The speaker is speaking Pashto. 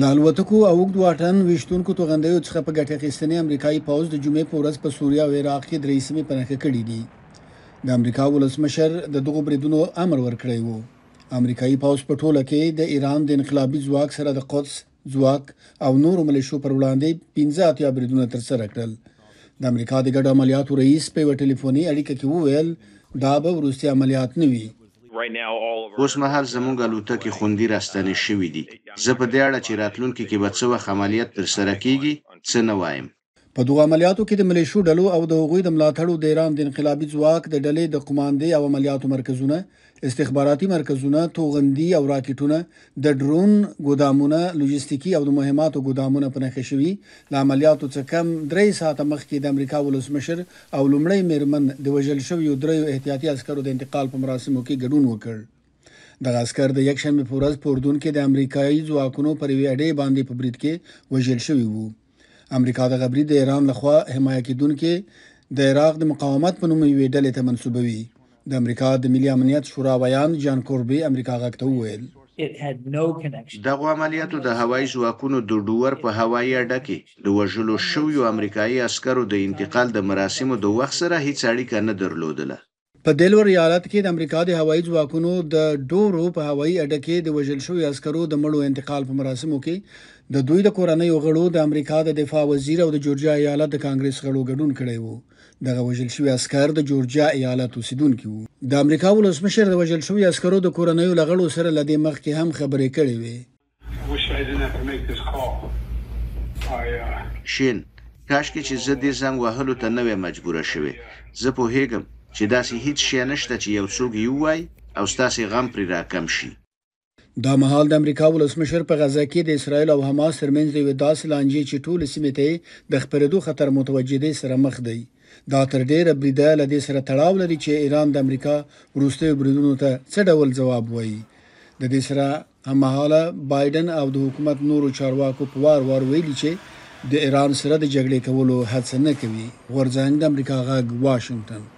لالوتکو او وګد واټن وشتونکو توغندیو څخه په ګټه اخیستنې امریکایي پوز د جمعې په ورځ په سوریا او عراق کې درې سیمې پناه کړې دي د امریکا ولسمشر د دغو بریدونو امر ورکړی وو امریکایي پوز په ټوله کې د ایران د انقلابي ځواک سره د قدس ځواک او نورو ملیشو پر وړاندې 15 اتیا بریدونه ترسره کړل د امریکا د ګډ عملیاتو رئیس په ټلیفوني اړیکه کې وویل دا به روسي عملیات نه وي اوس مهال زموږ الوتکې خوندي راستنې شوې دي زه په دې اړه چې راتلونکي کې به څه وخت عملیات ترسره کېږي څه نه وایم په دوه عملیاتو کې د ملیشو ډلو او د هغوی د ملاتړو د ایران د انقلابي ځواک د ډلې د قماندې او عملیاتو مرکزونه استخباراتي مرکزونه توغندي او راکټونه د ډرون ګودامونه لوجستیکی او د مهماتو ګودامونه په نښه شوي د عملیاتو څخه کم درې ساعته مخکې د امریکا ولسمشر او لومړی میرمن د وژل شویو دریو احتیاطي عسکرو د انتقال په مراسمو کې ګډون وکړ د عسكر د یک شنبه په ورځ په اردن کې د امریکایي ځواکونو پر ویډې باندې په برید کې وژل شوی وو امریکا د غبري د ایران لخوا حمایه کیدونکې د عراق د مقاومت په نوم یوې ډلې ته منسوبوي د امریکا د ملي امنیت شورا ویان جان کوربي امریکا غاکته وویل دغه عملیاتو د هوایي ځواکونو د ډوور په هوایي اډه کې د وژلو شویو امریکایي عسکرو د انتقال د مراسمو د وخت سره هیڅ اړیکه نه درلودله په دلور ایالت کې د امریکا د هوایي ځواکونو د ډورو په هوایي اډه کې د وژل شوی عسکرو د مړو انتقال په مراسمو کې د دوی د کورنۍ غړو د امریکا د دفاع وزیر او د جورجیا ایالت د کانګرس غړو ګډون کړي وو د وژل شوی عسكر د جورجیا ایالت اوسیدونکو وو د امریکا ولسمشر د وژل شوی عسکرو د کورنۍ لغړو سره لدې مخ کې هم خبرې کړې وې uh, شین کاش کې چې زه دې زنګ وهلو ته نه وې مجبور شوې زه په هیګم چې داسې هیڅ شی نشته چې یو څوک یې وای او ستاسې غم پرې راکم شي دا مهال د امریکا ولسمشر په غزا کې د اسرایل او حماس ترمنځ یو داسې لانجې چې ټول سیمه ته د خبرېدو خطر متوجه دي سره مخ دی دا تر ډیره بریده له دې سره تړاو لري چې ایران د امریکا وروستي بریدونو ته څه ډول ځواب وایي د دې سره هماهاله بایدن او د حکومت نورو چارواکو په وار وار ویلي چې د ایران سره د جګړې کولو هڅه نه کوي ورځنګ د امریکا غاګ واشنگټن